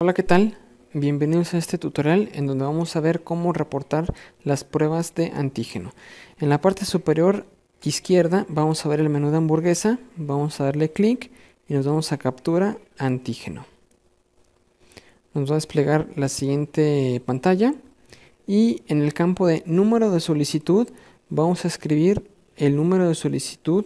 Hola, ¿qué tal? Bienvenidos a este tutorial en donde vamos a ver cómo reportar las pruebas de antígeno. En la parte superior izquierda vamos a ver el menú de hamburguesa, vamos a darle clic y nos vamos a captura antígeno. Nos va a desplegar la siguiente pantalla y en el campo de número de solicitud vamos a escribir el número de solicitud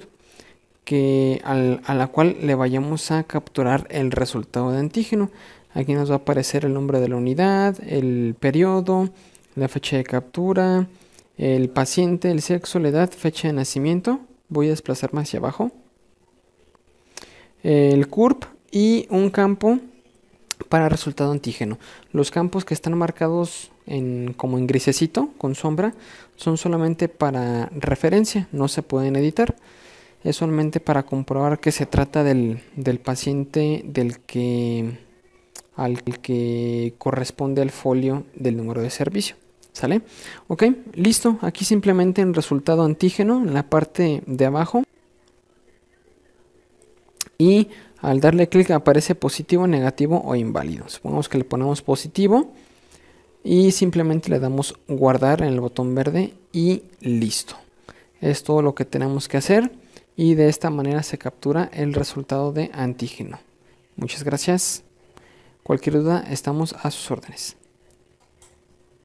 a la cual le vayamos a capturar el resultado de antígeno. Aquí nos va a aparecer el nombre de la unidad, el periodo, la fecha de captura, el paciente, el sexo, la edad, fecha de nacimiento. Voy a desplazarme hacia abajo. El CURP y un campo para resultado antígeno. Los campos que están marcados como en grisecito con sombra son solamente para referencia, no se pueden editar es solamente para comprobar que se trata del, paciente del que, al que corresponde el folio del número de servicio. ¿Sale? Ok, listo. Aquí simplemente en resultado antígeno, en la parte de abajo. Y al darle clic aparece positivo, negativo o inválido. Supongamos que le ponemos positivo. Y simplemente le damos guardar en el botón verde y listo. Es todo lo que tenemos que hacer y de esta manera se captura el resultado de antígeno. Muchas gracias. Cualquier duda, estamos a sus órdenes.